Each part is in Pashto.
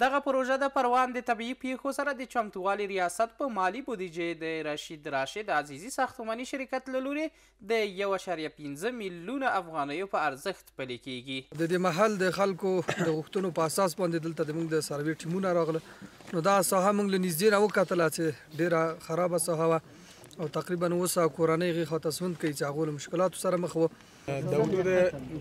دغه پروژه د پروان د طبي پیښو سره د چمتووالي ریاست په مالی بودیجې د رشید راشد عزیزی ساختماني شرکت له لوري د 1.15 میلیونه افغانیو په ارزښت پلي کیږي د دې محل د خلکو د غوښتنو په اساس باندې دلته د موږ د سروې ټیمونه راغله نو دا ساحه موږ له نږدې راوکتله چې ډیره خرابه ساحه وه او تقریبا اوس کورنۍ غي خواته سوند کوي چې هغه مشکلات سره مخ وو د حدود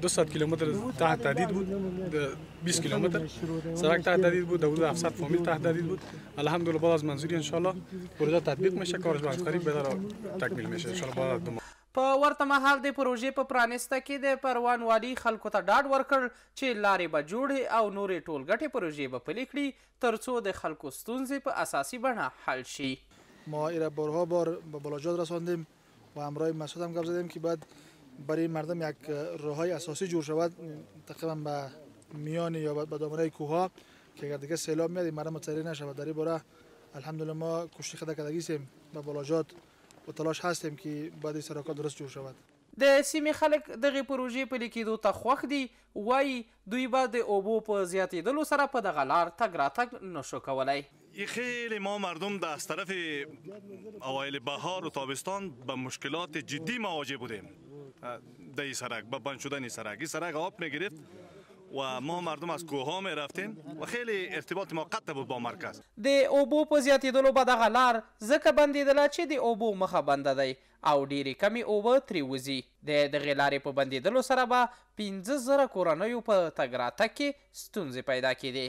200 کیلومتر تحت تهدید بود د 20 کیلومتر سرک تحت تهدید بود حدود 700 فامیل تحت تهدید بود الحمدلله بعد از منظوری ان شاء الله پروژه تطبیق میشه کارش به قریب به تکمیل میشه ان شاء الله بعد په ورته مهال د پروژې په پرانسته کې د پروانوالي خلکو ته ډاډ ورکړ چې لارې به جوړې او نورې ټولګټې پروژې به پلي کړي ترڅو د خلکو ستونزې په اساسي بڼه حل شي ما ایره بارها بار به با بلاجات رساندیم و همراه مسعود هم گپ زدیم که بعد برای مردم یک راه اساسی جور شود تقریبا به میانی یا به دامنه کوه ها که اگر دیگه سیلاب میاد مردم متضرر نشود در این باره الحمدلله ما کوشش خدا کردگی به بلاجات و تلاش هستیم که بعد سرکات درست جور شود د سیمې خلک دغه پروژې په لیکېدو ته خوښ دي وایي دوی به د اوبو په زیاتېدلو سره په دغه لار تګ راتګ نشو کولی خیلی ما مردم در از طرف اوایل بهار و تابستان به مشکلات جدی مواجه بودیم در سرک به بند شدن سرک این سرک آب میگرفت و ما مردم از کوه ها می رفتیم و خیلی ارتباط ما قطع بود با مرکز د اوبو په زیاتیدلو به دغه لار ځکه بندیدله چې د اوبو مخه بنده دی او ډیرې کمی اوبه ترې وځي د دغې لارې په بندیدلو سره به پنځه زره کورنیو په تګ راتګ کې ستونزې پیدا کیدې